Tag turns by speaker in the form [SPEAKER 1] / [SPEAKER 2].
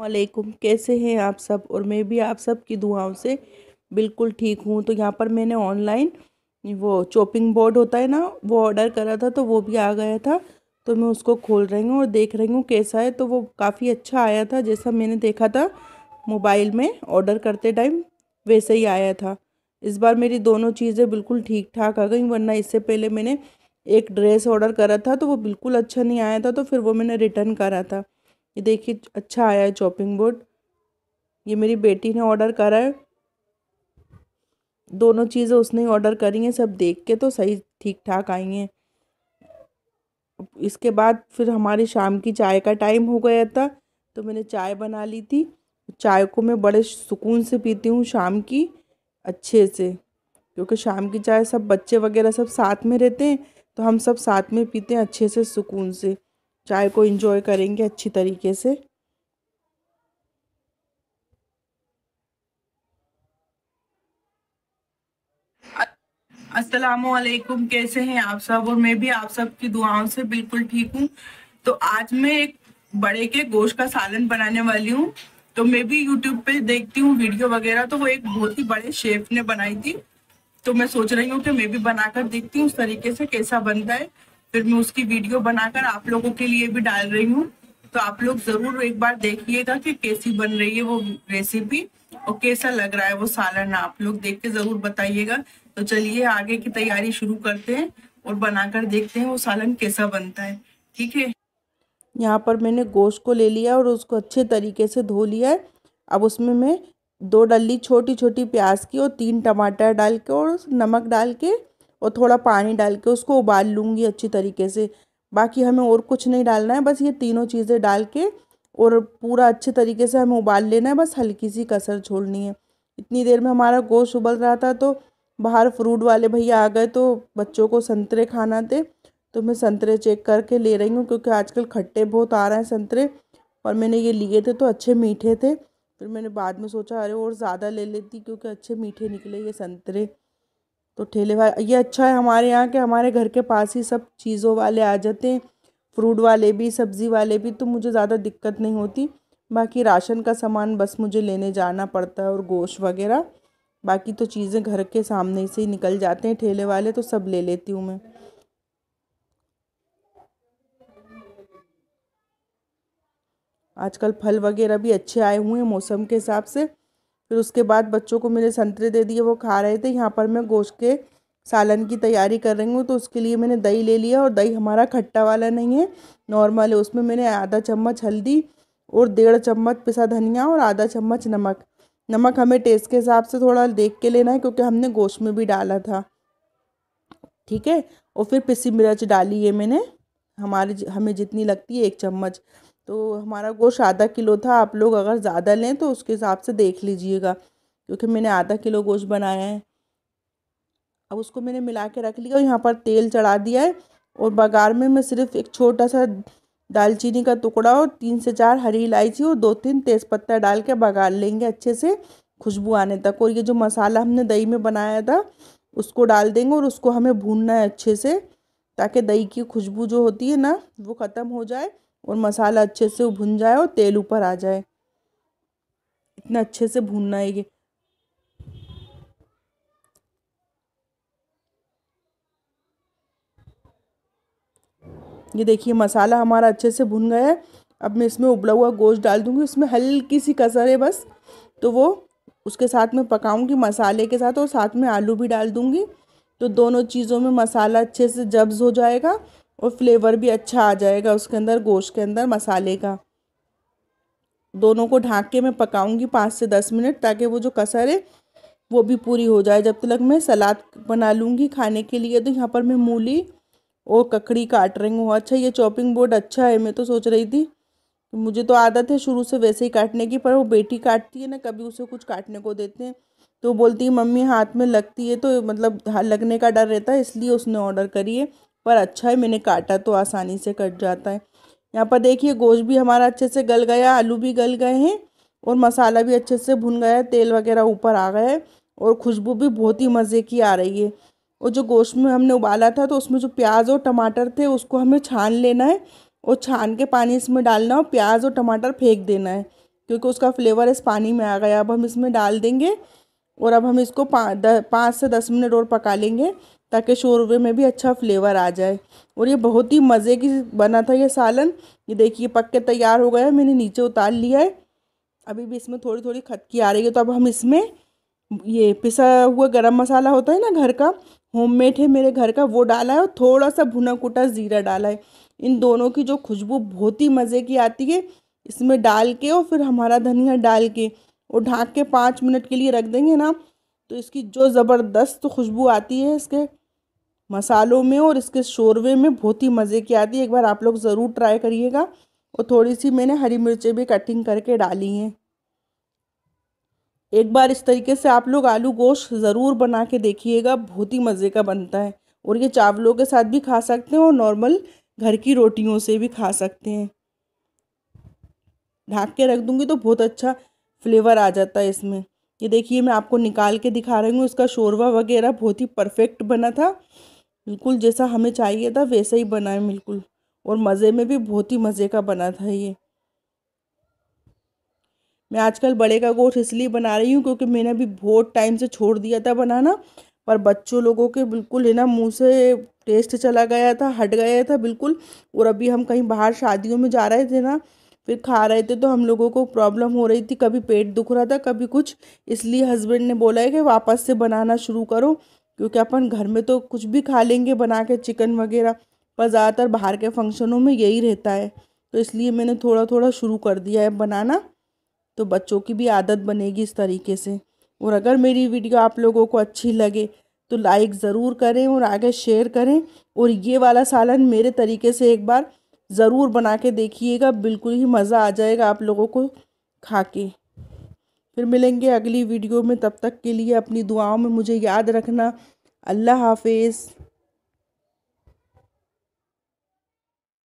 [SPEAKER 1] वालेकुम कैसे हैं आप सब और मैं भी आप सब की दुआओं से बिल्कुल ठीक हूँ तो यहाँ पर मैंने ऑनलाइन वो चॉपिंग बोर्ड होता है ना वो ऑर्डर करा था तो वो भी आ गया था तो मैं उसको खोल रही हूँ और देख रही हूँ कैसा है तो वो काफ़ी अच्छा आया था जैसा मैंने देखा था मोबाइल में ऑर्डर करते टाइम वैसे ही आया था इस बार मेरी दोनों चीज़ें बिल्कुल ठीक ठाक आ गई वरना इससे पहले मैंने एक ड्रेस ऑर्डर करा था तो वो बिल्कुल अच्छा नहीं आया था तो फिर वो मैंने रिटर्न करा था ये देखिए अच्छा आया है चॉपिंग बोर्ड ये मेरी बेटी ने ऑर्डर करा है दोनों चीज़ें उसने ही ऑर्डर करी हैं सब देख के तो सही ठीक ठाक आई हैं इसके बाद फिर हमारी शाम की चाय का टाइम हो गया था तो मैंने चाय बना ली थी चाय को मैं बड़े सुकून से पीती हूँ शाम की अच्छे से क्योंकि शाम की चाय सब बच्चे वगैरह सब साथ में रहते हैं तो हम सब साथ में पीते हैं अच्छे से सुकून से चाय को इंजॉय करेंगे अच्छी तरीके से असलकुम कैसे हैं आप सब और मैं भी आप सब की दुआओं से बिल्कुल ठीक हूँ तो आज मैं एक बड़े के गोश्त का सालन बनाने वाली हूँ तो मैं भी यूट्यूब पे देखती हूँ वीडियो वगैरह तो वो एक बहुत ही बड़े शेफ ने बनाई थी तो मैं सोच रही हूँ कि मैं भी बनाकर देखती हूँ उस तरीके से कैसा बनता है फिर मैं उसकी वीडियो बनाकर आप लोगों के लिए भी डाल रही हूँ तो आप लोग जरूर एक बार देखिएगा कि कैसी बन रही है वो रेसिपी और कैसा लग रहा है वो सालन आप लोग देख के जरूर बताइएगा तो चलिए आगे की तैयारी शुरू करते हैं और बनाकर देखते हैं वो सालन कैसा बनता है ठीक है यहाँ पर मैंने गोश्त को ले लिया और उसको अच्छे तरीके से धो लिया है अब उसमें मैं दो डल्ली छोटी छोटी प्याज की और तीन टमाटर डाल के और नमक डाल के और थोड़ा पानी डाल के उसको उबाल लूँगी अच्छी तरीके से बाकी हमें और कुछ नहीं डालना है बस ये तीनों चीज़ें डाल के और पूरा अच्छे तरीके से हमें उबाल लेना है बस हल्की सी कसर छोड़नी है इतनी देर में हमारा गोश्त उबल रहा था तो बाहर फ्रूट वाले भैया आ गए तो बच्चों को संतरे खाना थे तो मैं संतरे चेक करके ले रही हूँ क्योंकि आजकल खट्टे बहुत आ रहे हैं संतरे और मैंने ये लिए थे तो अच्छे मीठे थे फिर मैंने बाद में सोचा अरे और ज़्यादा ले लेती क्योंकि अच्छे मीठे निकले ये संतरे तो ठेले वाले ये अच्छा है हमारे यहाँ के हमारे घर के पास ही सब चीज़ों वाले आ जाते हैं फ्रूट वाले भी सब्ज़ी वाले भी तो मुझे ज़्यादा दिक्कत नहीं होती बाकी राशन का सामान बस मुझे लेने जाना पड़ता है और गोश्त वगैरह बाकी तो चीज़ें घर के सामने से ही निकल जाते हैं ठेले वाले तो सब ले लेती हूँ मैं आजकल फल वगैरह भी अच्छे आए हुए हैं मौसम के हिसाब से फिर उसके बाद बच्चों को मैंने संतरे दे दिए वो खा रहे थे यहाँ पर मैं गोश्त के सालन की तैयारी कर रही हूँ तो उसके लिए मैंने दही ले लिया और दही हमारा खट्टा वाला नहीं है नॉर्मल है उसमें मैंने आधा चम्मच हल्दी और डेढ़ चम्मच पिसा धनिया और आधा चम्मच नमक नमक हमें टेस्ट के हिसाब से थोड़ा देख के लेना है क्योंकि हमने गोश्त में भी डाला था ठीक है और फिर पिसी मिर्च डाली है मैंने हमारे हमें जितनी लगती है एक चम्मच तो हमारा गोश्त आधा किलो था आप लोग अगर ज़्यादा लें तो उसके हिसाब से देख लीजिएगा क्योंकि मैंने आधा किलो गोश्त बनाया है अब उसको मैंने मिला के रख लिया और यहाँ पर तेल चढ़ा दिया है और बघार में मैं सिर्फ एक छोटा सा दालचीनी का टुकड़ा और तीन से चार हरी इलायची और दो तीन तेज़पत्ता डाल के बघार लेंगे अच्छे से खुशबू आने तक और ये जो मसाला हमने दही में बनाया था उसको डाल देंगे और उसको हमें भूनना है अच्छे से ताकि दही की खुशबू जो होती है ना वो ख़त्म हो जाए और मसाला अच्छे से भुन जाए और तेल ऊपर आ जाए इतना अच्छे से भूनना है ये ये देखिए मसाला हमारा अच्छे से भुन गया है अब मैं इसमें उबला हुआ गोश्त डाल दूंगी उसमें हल्की सी कसर है बस तो वो उसके साथ में पकाऊंगी मसाले के साथ और साथ में आलू भी डाल दूंगी तो दोनों चीज़ों में मसाला अच्छे से जब्ज हो जाएगा और फ्लेवर भी अच्छा आ जाएगा उसके अंदर गोश्त के अंदर मसाले का दोनों को ढाँक के मैं पकाऊंगी पाँच से दस मिनट ताकि वो जो कसर है वो भी पूरी हो जाए जब तक मैं सलाद बना लूँगी खाने के लिए तो यहाँ पर मैं मूली और ककड़ी काट रही हूँ अच्छा ये चॉपिंग बोर्ड अच्छा है मैं तो सोच रही थी मुझे तो आदत है शुरू से वैसे ही काटने की पर वो बेटी काटती है ना कभी उसे कुछ काटने को देते हैं तो बोलती है मम्मी हाथ में लगती है तो मतलब लगने का डर रहता है इसलिए उसने ऑर्डर करी है पर अच्छा है मैंने काटा तो आसानी से कट जाता है यहाँ पर देखिए गोश्त भी हमारा अच्छे से गल गया आलू भी गल गए हैं और मसाला भी अच्छे से भुन गया तेल वगैरह ऊपर आ गया है और खुशबू भी बहुत ही मज़े की आ रही है और जो गोश्त में हमने उबाला था तो उसमें जो प्याज और टमाटर थे उसको हमें छान लेना है और छान के पानी इसमें डालना और प्याज और टमाटर फेंक देना है क्योंकि उसका फ्लेवर इस पानी में आ गया अब हम इसमें डाल देंगे और अब हम इसको पाँच से दस मिनट और पका लेंगे ताकि शोरबे में भी अच्छा फ्लेवर आ जाए और ये बहुत ही मज़े की बना था ये सालन ये देखिए पक के तैयार हो गया है मैंने नीचे उतार लिया है अभी भी इसमें थोड़ी थोड़ी खतकी आ रही है तो अब हम इसमें ये पिसा हुआ गरम मसाला होता है ना घर का होममेड है मेरे घर का वो डाला है और थोड़ा सा भुना कुटा ज़ीरा डाला है इन दोनों की जो खुशबू बहुत ही मज़े की आती है इसमें डाल के और फिर हमारा धनिया डाल के और ढाँक के पाँच मिनट के लिए रख देंगे ना तो इसकी जो ज़बरदस्त खुशबू आती है इसके मसालों में और इसके शोरवे में बहुत ही मज़े की आती है एक बार आप लोग ज़रूर ट्राई करिएगा और थोड़ी सी मैंने हरी मिर्चें भी कटिंग करके डाली हैं एक बार इस तरीके से आप लोग आलू गोश्त ज़रूर बना के देखिएगा बहुत ही मज़े का बनता है और ये चावलों के साथ भी खा सकते हैं और नॉर्मल घर की रोटियों से भी खा सकते हैं ढाक के रख दूँगी तो बहुत अच्छा फ्लेवर आ जाता है इसमें ये देखिए मैं आपको निकाल के दिखा रही हूँ इसका शोरबा वगैरह बहुत ही परफेक्ट बना था बिल्कुल जैसा हमें चाहिए था वैसा ही बना है बिल्कुल और मज़े में भी बहुत ही मज़े का बना था ये मैं आजकल बड़े का गोश्त इसलिए बना रही हूँ क्योंकि मैंने अभी बहुत टाइम से छोड़ दिया था बनाना पर बच्चों लोगों के बिल्कुल है ना मुँह से टेस्ट चला गया था हट गया था बिल्कुल और अभी हम कहीं बाहर शादियों में जा रहे थे ना फिर खा रहे थे तो हम लोगों को प्रॉब्लम हो रही थी कभी पेट दुख रहा था कभी कुछ इसलिए हस्बैंड ने बोला है कि वापस से बनाना शुरू करो क्योंकि अपन घर में तो कुछ भी खा लेंगे बना के चिकन वगैरह पर ज़्यादातर बाहर के फंक्शनों में यही रहता है तो इसलिए मैंने थोड़ा थोड़ा शुरू कर दिया है बनाना तो बच्चों की भी आदत बनेगी इस तरीके से और अगर मेरी वीडियो आप लोगों को अच्छी लगे तो लाइक ज़रूर करें और आगे शेयर करें और ये वाला सालन मेरे तरीके से एक बार ज़रूर बना के देखिएगा बिल्कुल ही मज़ा आ जाएगा आप लोगों को खा के फिर मिलेंगे अगली वीडियो में तब तक के लिए अपनी दुआओं में मुझे याद रखना अल्लाह हाफिज़